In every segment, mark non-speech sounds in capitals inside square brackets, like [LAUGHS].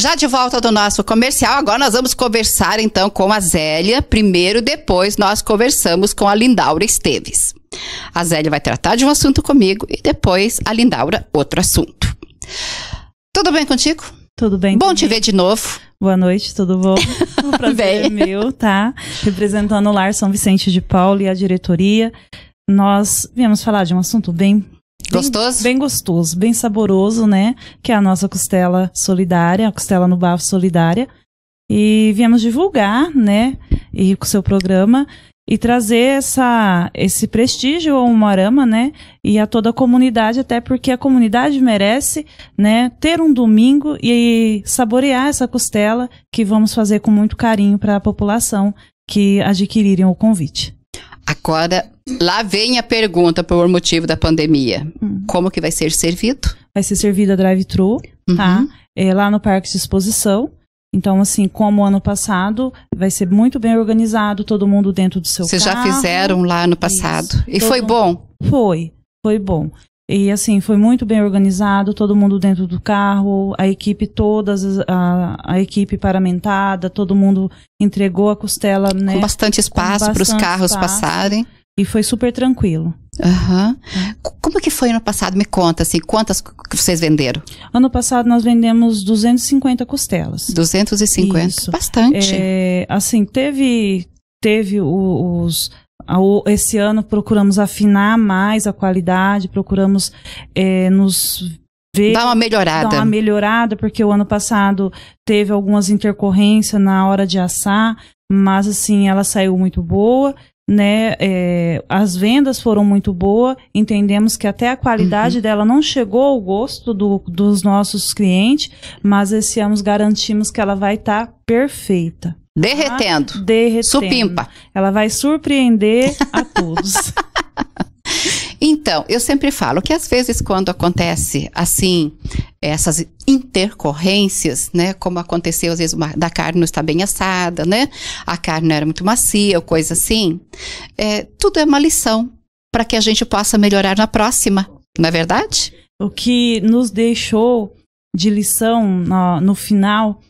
Já de volta do nosso comercial, agora nós vamos conversar então com a Zélia. Primeiro, depois nós conversamos com a Lindaura Esteves. A Zélia vai tratar de um assunto comigo e depois a Lindaura outro assunto. Tudo bem contigo? Tudo bem. Bom também. te ver de novo. Boa noite, tudo bom? Um [LAUGHS] prazer é bem. meu, tá? Representando o Lar São Vicente de Paulo e a diretoria, nós viemos falar de um assunto bem Gostoso? Bem, bem, gostoso, bem saboroso, né? Que é a nossa costela solidária, a costela no bafo solidária. E viemos divulgar, né? E com o seu programa e trazer essa, esse prestígio ao Moarama, né? E a toda a comunidade, até porque a comunidade merece, né? Ter um domingo e saborear essa costela que vamos fazer com muito carinho para a população que adquirirem o convite. Agora, lá vem a pergunta por motivo da pandemia. Uhum. Como que vai ser servido? Vai ser servido a drive-thru, tá? uhum. tá? É, lá no parque de exposição. Então, assim, como ano passado, vai ser muito bem organizado, todo mundo dentro do seu Vocês carro. Vocês já fizeram lá no passado. Isso. E todo foi bom? Foi, foi bom. E assim, foi muito bem organizado, todo mundo dentro do carro, a equipe todas, a, a equipe paramentada, todo mundo entregou a costela, né? Com bastante espaço para os carros espaço, passarem. E foi super tranquilo. Uhum. Como é que foi ano passado? Me conta, assim, quantas que vocês venderam? Ano passado nós vendemos 250 costelas. 250, Isso. bastante. É, assim, teve, teve os, ah, esse ano procuramos afinar mais a qualidade, procuramos é, nos ver. Dar uma melhorada. Dar uma melhorada, porque o ano passado teve algumas intercorrências na hora de assar, mas assim, ela saiu muito boa né, é, as vendas foram muito boas, entendemos que até a qualidade uhum. dela não chegou ao gosto do, dos nossos clientes, mas esse ano garantimos que ela vai estar tá perfeita. Derretendo. Ah, derretendo. Supimpa. Ela vai surpreender a todos. [LAUGHS] então, eu sempre falo que às vezes quando acontece assim, essas intercorrências, né? Como aconteceu às vezes uma, da carne não está bem assada, né? A carne não era muito macia, ou coisa assim. É, tudo é uma lição para que a gente possa melhorar na próxima, não é verdade? O que nos deixou de lição no, no final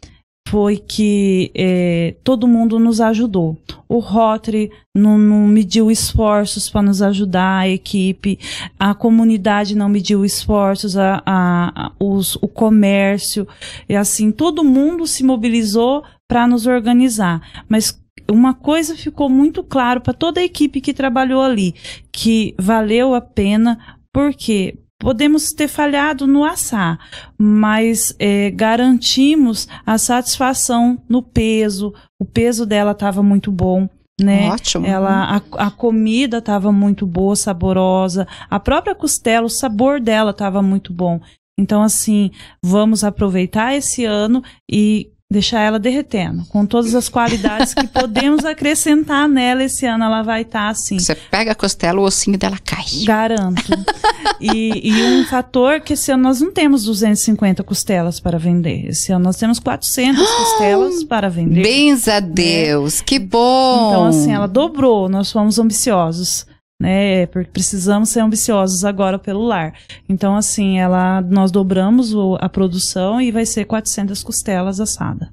foi que é, todo mundo nos ajudou. O Rotary não, não mediu esforços para nos ajudar, a equipe, a comunidade não mediu esforços, a, a, a os, o comércio, e assim, todo mundo se mobilizou para nos organizar. Mas uma coisa ficou muito claro para toda a equipe que trabalhou ali, que valeu a pena, porque Podemos ter falhado no assar, mas é, garantimos a satisfação no peso. O peso dela estava muito bom. Né? Ótimo. Ela, a, a comida estava muito boa, saborosa. A própria costela, o sabor dela estava muito bom. Então, assim, vamos aproveitar esse ano e deixar ela derretendo, com todas as qualidades que podemos acrescentar nela esse ano, ela vai estar tá assim. Você pega a costela, o ossinho dela cai. Garanto. e, e, um fator que esse ano nós não temos 250 costelas para vender, esse ano nós temos 400 [GASPS] costelas para vender. Bens a né? Deus, né? que bom! Então assim, ela dobrou, nós fomos ambiciosos né? Porque precisamos ser ambiciosos agora pelo lar. Então, assim, ela, nós dobramos o, a produção e vai ser 400 costelas assada.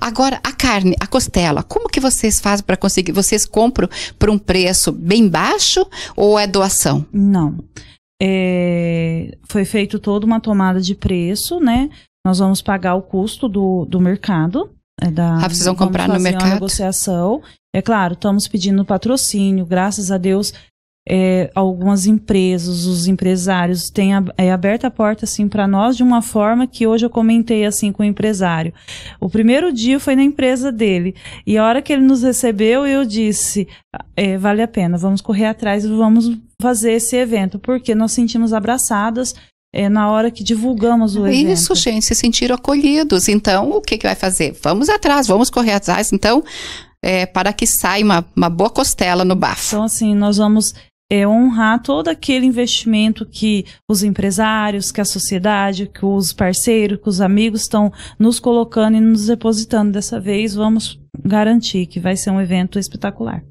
Agora, a carne, a costela, como que vocês fazem para conseguir? Vocês compram por um preço bem baixo ou é doação? Não. É, foi feito toda uma tomada de preço, né? Nós vamos pagar o custo do, do mercado. É da, ah, vocês vão comprar no mercado? negociação. É claro, estamos pedindo patrocínio, graças a Deus é, algumas empresas, os empresários têm é, aberto a porta assim para nós de uma forma que hoje eu comentei assim com o empresário. O primeiro dia foi na empresa dele e a hora que ele nos recebeu eu disse é, vale a pena, vamos correr atrás e vamos fazer esse evento porque nós sentimos abraçadas. É, na hora que divulgamos o é evento. Isso, gente, se sentiram acolhidos. Então, o que, que vai fazer? Vamos atrás, vamos correr atrás. Então, é, para que saia uma, uma, boa costela no bafo. Então, assim, nós vamos é honrar todo aquele investimento que os empresários, que a sociedade, que os parceiros, que os amigos estão nos colocando e nos depositando. Dessa vez, vamos garantir que vai ser um evento espetacular.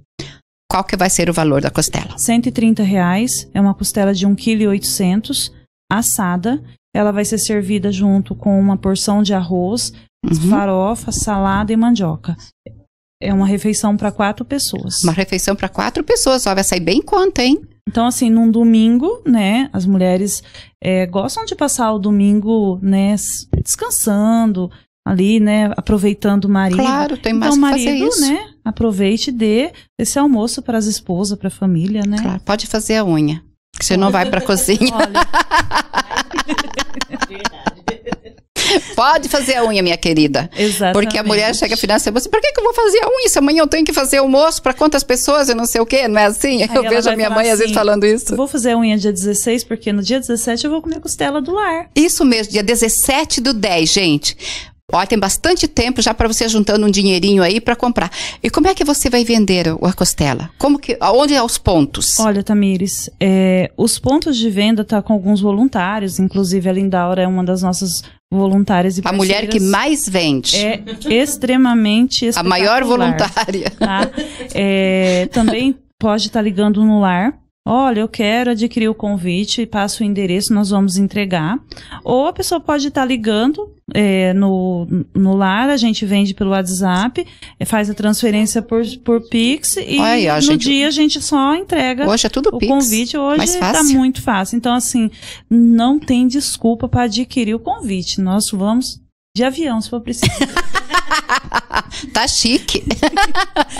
Qual que vai ser o valor da costela? 130 reais, é uma costela de 1,8 kg, assada. Ela vai ser servida junto com uma porção de arroz, uhum. farofa, salada e mandioca. É uma refeição para quatro pessoas. Uma refeição para quatro pessoas, ó, vai sair bem conta, hein? Então, assim, num domingo, né, as mulheres é, gostam de passar o domingo, né, descansando ali, né, aproveitando o marido. Claro, tem mais então, que marido, fazer isso. né, aproveite de esse almoço para as esposas, para a família, né? Claro, pode fazer a unha, que você não vai para a [LAUGHS] cozinha. Olha. [LAUGHS] [LAUGHS] [LAUGHS] Pode fazer a unha, minha querida. Exatamente. Porque a mulher chega final de semana assim, por que, que eu vou fazer a unha? Se amanhã eu tenho que fazer almoço para quantas pessoas, eu não sei o quê, não é assim? Aí eu vejo a minha mãe assim, às vezes assim, falando isso. Vou fazer a unha dia 16, porque no dia 17 eu vou comer costela do lar. Isso mesmo, dia 17 do 10, gente. Olha, tem bastante tempo já para você juntando um dinheirinho aí para comprar. E como é que você vai vender a costela? Como que, onde é os pontos? Olha, Tamires, é, os pontos de venda tá com alguns voluntários, inclusive a Lindaura é uma das nossas voluntárias e A mulher que mais vende. É extremamente A maior voluntária. Tá? É, também pode estar tá ligando no lar Olha, eu quero adquirir o convite, passo o endereço, nós vamos entregar. Ou a pessoa pode estar ligando é, no, no lar, a gente vende pelo WhatsApp, é, faz a transferência por, por Pix e aí, ó, no gente, dia a gente só entrega hoje é tudo o Pix, convite. Hoje está muito fácil. Então, assim, não tem desculpa para adquirir o convite. Nós vamos de avião, se for preciso. [LAUGHS] [LAUGHS] tá chique.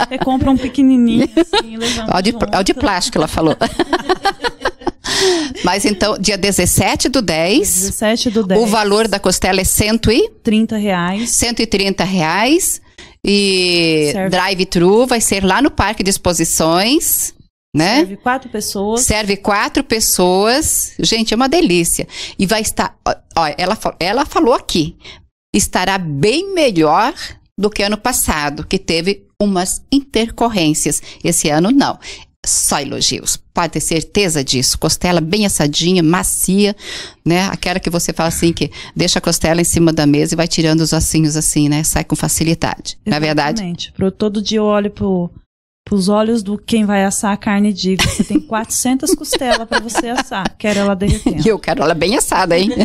É, compra um pequenininho assim, Olha de, ó de plástico, ela falou. [LAUGHS] Mas então, dia 17 do 10. 17 do 10. O valor da costela é 130 reais. 130 reais. E drive-thru vai ser lá no Parque de Exposições. Né? Serve quatro pessoas. Serve quatro pessoas. Gente, é uma delícia. E vai estar. Ó, ela, ela falou aqui estará bem melhor do que ano passado, que teve umas intercorrências. Esse ano não. Só elogios. Pode ter certeza disso. Costela bem assadinha, macia, né? Aquela que você fala assim que deixa a costela em cima da mesa e vai tirando os ossinhos assim, né? Sai com facilidade. É Exatamente. Na verdade. Pro todo dia eu olho pro os olhos do quem vai assar a carne digo, você tem 400 costelas para você assar. Quero ela derretendo. [LAUGHS] E eu quero ela bem assada, hein? [LAUGHS]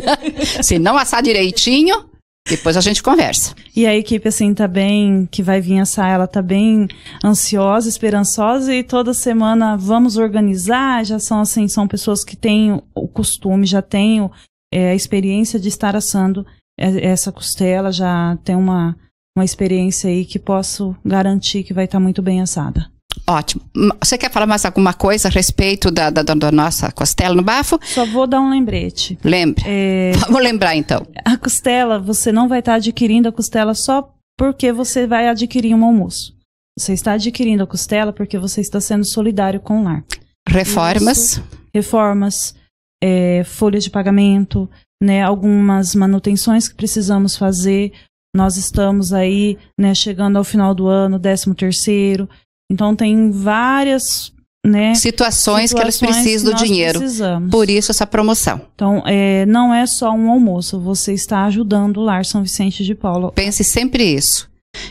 Se não assar direitinho, depois a gente conversa. E a equipe, assim, tá bem, que vai vir essa, ela tá bem ansiosa, esperançosa e toda semana vamos organizar, já são assim, são pessoas que têm o costume, já têm é, a experiência de estar assando é, essa costela, já tem uma, uma experiência aí que posso garantir que vai estar tá muito bem assada. Ótimo. Você quer falar mais alguma coisa a respeito da, da, da nossa costela no bafo? Só vou dar um lembrete. Lembre. É... [LAUGHS] Vamos lembrar então. A costela, você não vai estar adquirindo a costela só porque você vai adquirir um almoço. Você está adquirindo a costela porque você está sendo solidário com o lar. Reformas. Isso, reformas, é, folhas de pagamento, né, algumas manutenções que precisamos fazer. Nós estamos aí, né, chegando ao final do ano, décimo terceiro. Então tem várias né, situações, situações, que elas precisam que do dinheiro. Precisamos. Por isso essa promoção. Então, é, não é só um almoço, você está ajudando o Lar São Vicente de Paulo. Pense sempre isso.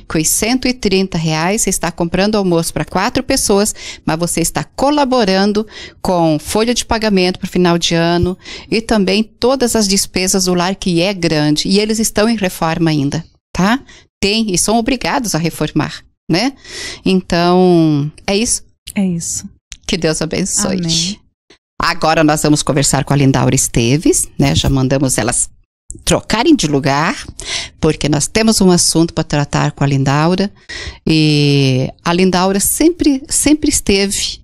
Com os 130 reais, você está comprando almoço para quatro pessoas, mas você está colaborando com folha de pagamento para final de ano e também todas as despesas do lar que é grande. E eles estão em reforma ainda, tá? Tem e são obrigados a reformar né? Então, é isso. É isso. Que Deus abençoe. Amém. Agora nós vamos conversar com a Lindaura Esteves, né? Já mandamos elas trocarem de lugar, porque nós temos um assunto para tratar com a Lindaura. E a Lindaura sempre, sempre esteve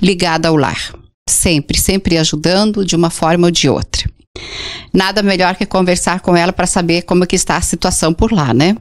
ligada ao lar. Sempre, sempre ajudando de uma forma ou de outra. Nada melhor que conversar com ela para saber como que está a situação por lá, né?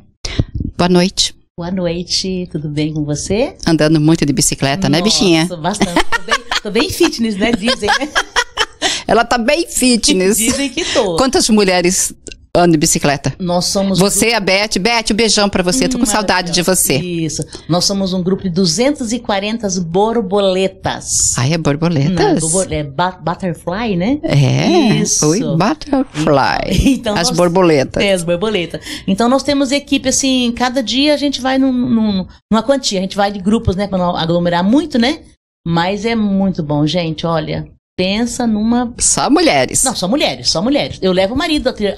Boa noite. Boa noite, tudo bem com você? Andando muito de bicicleta, Nossa, né, bichinha? Bastante. Tô bem, tô bem fitness, né? Dizem, né? [LAUGHS] Ela tá bem fitness. Dizem que tô. Quantas mulheres ano de bicicleta. Nós somos. Você, grupo... É a Beth. Beth, um beijão para você. Hum, Tô com hum, saudade de você. Isso. Nós somos um grupo de 240 borboletas. Ai é borboletas? Não, é butterfly, né? É. Isso. Oi, butterfly. [LAUGHS] então as nós... borboletas. É, as borboletas. Então nós temos equipe, assim, cada dia a gente vai num, num, numa quantia. A gente vai de grupos, né? Pra não aglomerar muito, né? Mas é muito bom, gente. Olha, Pensa numa. Só mulheres. Não, só mulheres, só mulheres. Eu levo o marido a, tira,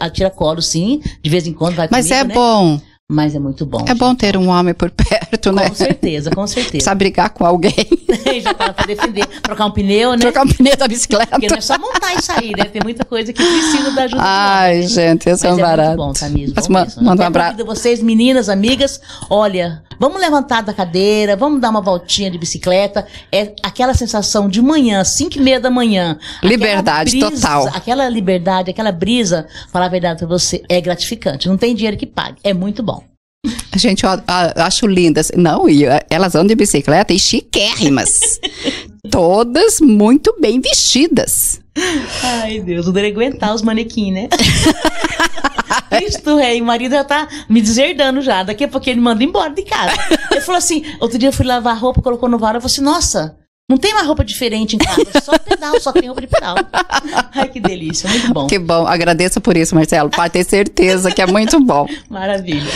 a sim. De vez em quando vai Mas comigo, é né? bom. Mas é muito bom. É gente. bom ter um homem por perto, com né? Com certeza, com certeza. Precisa brigar com alguém. [LAUGHS] Já para defender. Trocar um pneu, né? Trocar um pneu da bicicleta. Porque não é só montar e sair, né? Tem muita coisa que precisa da ajuda. Ai, né? gente, isso é um barato. É muito bom, Tá mesmo. manda um abraço. vocês, meninas, amigas. Olha, Vamos levantar da cadeira, vamos dar uma voltinha de bicicleta. É aquela sensação de manhã, 5 e meia da manhã. Liberdade brisa, total. Aquela liberdade, aquela brisa, falar a verdade pra você, é gratificante. Não tem dinheiro que pague. É muito bom. A Gente, eu, eu acho lindas. Não, e eh, elas andam de bicicleta e chiquérrimas. [LAUGHS] Todas muito bem vestidas. Ai, Deus, eu poderia aguentar os manequins. né? [LAUGHS] Cristo rei, o marido já tá me deserdando já. Daqui a pouco ele manda embora de casa. Ele falou assim: outro dia eu fui lavar roupa, colocou no varal, eu falei assim, nossa, não tem uma roupa diferente em casa, só pedal, só tem roupa de pedal. Ai, que delícia, muito bom. Que bom, agradeço por isso, Marcelo. Pode ter certeza que é muito bom. Maravilha.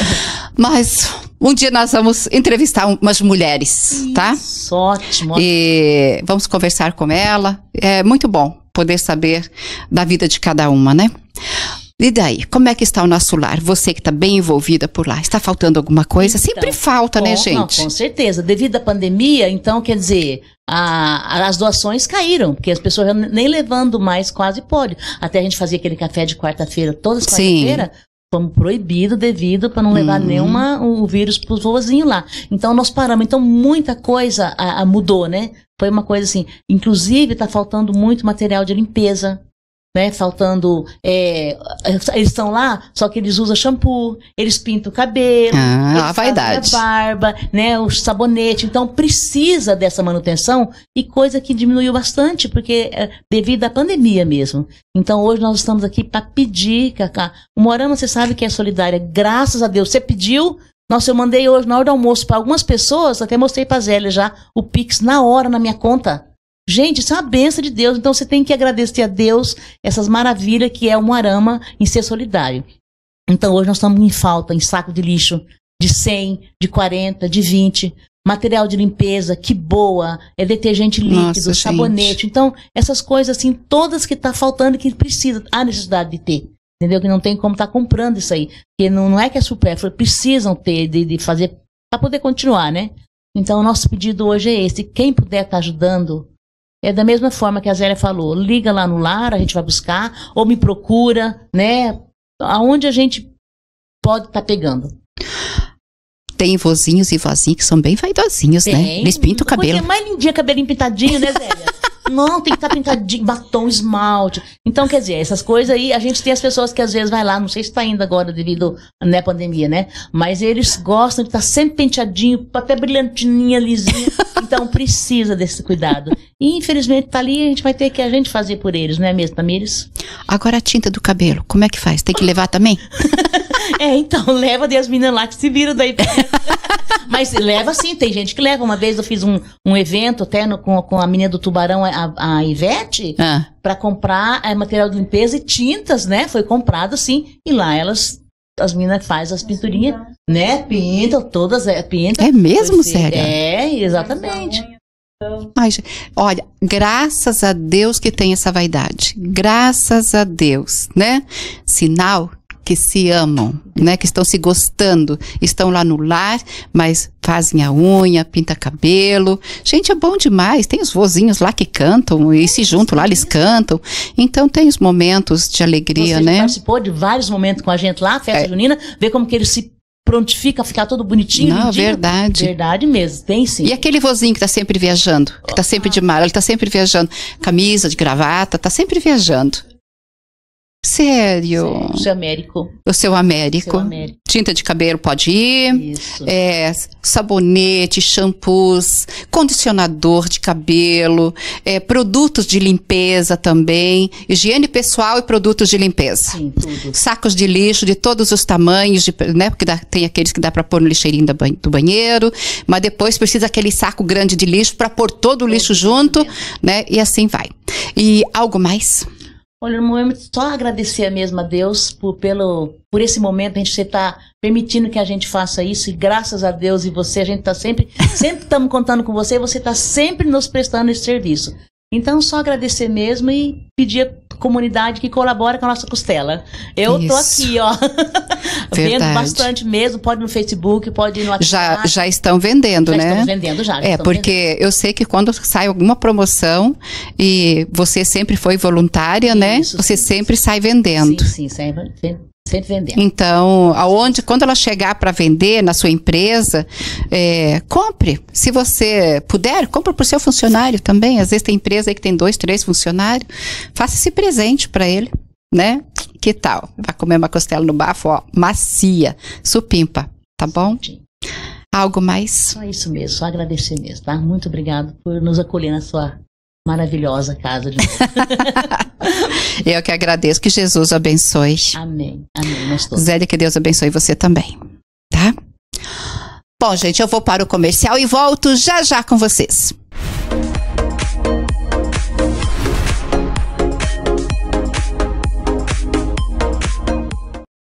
Mas um dia nós vamos entrevistar umas mulheres, tá? isso, tá? Ótimo. E vamos conversar com ela. É muito bom poder saber da vida de cada uma, né? E daí? como é que está o nosso lar? Você que está bem envolvida por lá, está faltando alguma coisa? Então, Sempre falta, né, com, né, gente? Não, com certeza. Devido à pandemia, então, quer dizer, a, as doações caíram, porque as pessoas nem levando mais quase pode. Até a gente fazia aquele café de quarta-feira, todas quarta-feira, fomos proibidos devido para não hum. levar nenhuma o vírus para os vovozinhos lá. Então nós paramos. Então muita coisa a, a mudou, né? Foi uma coisa assim. Inclusive está faltando muito material de limpeza né, faltando, é, é, eles estão lá, só que eles usam shampoo, eles pintam o cabelo, ah, a vaidade, a barba, né, o sabonete, então precisa dessa manutenção e coisa que diminuiu bastante porque é, devido à pandemia mesmo. Então hoje nós estamos aqui para pedir, Cacá. O Morama, você sabe que é solidária, graças a Deus. Você pediu, nossa, eu mandei hoje na hora do almoço para algumas pessoas, até mostrei para a Zélia já o Pix na hora na minha conta. Gente, isso é uma benção de Deus. Então você tem que agradecer a Deus essas maravilhas que é um arama em ser solidário. Então hoje nós estamos em falta em saco de lixo de 100, de 40, de 20, material de limpeza, que boa, é detergente líquido, Nossa, sabonete. Gente. Então, essas coisas assim, todas que está faltando e que precisa, há necessidade de ter. Entendeu? Que não tem como estar tá comprando isso aí. Porque não, não é que é supérfluo, precisam ter, de, de fazer, para poder continuar, né? Então, o nosso pedido hoje é esse. Quem puder estar tá ajudando, é da mesma forma que a Zélia falou, liga lá no lar, a gente vai buscar, ou me procura, né? Aonde a gente pode estar tá pegando. Tem vozinhos e vozinhas que são bem vaidosinhos, né? Tem. né? Eles pintam o cabelo. Coisa é mais lindinha, cabelinho pintadinho, né, Zélia? [LAUGHS] Não, tem que estar tá pintadinho, batom, esmalte. Então, quer dizer, essas coisas aí, a gente tem as pessoas que às vezes vai lá, não sei se está indo agora devido à né, pandemia, né? Mas eles gostam de estar tá sempre penteadinho, até brilhantininha, lisinha. Então, precisa desse cuidado. E, infelizmente, tá ali, a gente vai ter que a gente fazer por eles, não é mesmo, Tamires? Agora a tinta do cabelo, como é que faz? Tem que levar também? [LAUGHS] É, então, [LAUGHS] leva daí as meninas lá que se viram daí. [LAUGHS] Mas leva sim, tem gente que leva. Uma vez eu fiz um, um evento até no, com, com a menina do Tubarão, a, a Ivete, ah. É. para comprar é, material de limpeza e tintas, né? Foi comprado sim. E lá elas, as meninas fazem as pinturinhas, né? Pintam, todas é, pintam. É mesmo, é. sério? É, exatamente. Mas, olha, graças a Deus que tem essa vaidade. Graças a Deus, né? Sinal que se amam, né? Que estão se gostando, estão lá no lar, mas fazem a unha, pinta cabelo. Gente, é bom demais. Tem os vozinhos lá que cantam e se juntam lá, eles cantam. Então tem os momentos de alegria, Você né? participou de vários momentos com a gente lá, a festa é. junina, ver como que eles se prontifica, ficar todo bonitinho. Não, verdade. Verdade mesmo, tem sim. E aquele vozinho que tá sempre viajando, que tá sempre de ah. mala, ele tá sempre viajando, camisa de gravata, tá sempre viajando. Sério? Seu Américo. O seu Américo. Seu Américo. Tinta de cabelo pode ir. Isso. É, sabonete, shampoos, condicionador de cabelo, é, produtos de limpeza também, higiene pessoal e produtos de limpeza. Sim, tudo. Sacos de lixo de todos os tamanhos, de, né? Porque dá, tem aqueles que dá para pôr no lixeirinho do banheiro, mas depois precisa aquele saco grande de lixo para pôr todo o lixo junto, né? E assim vai. E algo mais? Olha, no momento, só agradecer mesmo a Deus por, pelo, por esse momento, a gente está permitindo que a gente faça isso, e graças a Deus e você, a gente está sempre, [LAUGHS] sempre estamos contando com você, e você está sempre nos prestando esse serviço. Então, só agradecer mesmo e pedir à comunidade que colabora com a nossa costela. Eu Isso. tô aqui, ó. [LAUGHS] Vendo bastante mesmo. Pode no Facebook, pode no WhatsApp. Já, já estão vendendo, já né? Estão vendendo já. já é, porque vendendo. eu sei que quando sai alguma promoção e você sempre foi voluntária, né? Isso, né? Você sim, sempre sim. sai vendendo. Sim, sim, sempre. Sempre vendendo. Então, aonde, quando ela chegar para vender na sua empresa, é, compre. Se você puder, compre para o seu funcionário também. Às vezes tem empresa aí que tem dois, três funcionários. Faça esse presente para ele, né? Que tal? Vai comer uma costela no bafo, ó, macia, supimpa, tá bom? Sim. Algo mais? Só isso mesmo, só agradecer mesmo, tá? Muito obrigado por nos acolher na sua maravilhosa casa de Deus. [LAUGHS] Eu que agradeço, que Jesus abençoe. Amém. Amém. Zélia, que Deus abençoe você também, tá? Bom, gente, eu vou para o comercial e volto já já com vocês.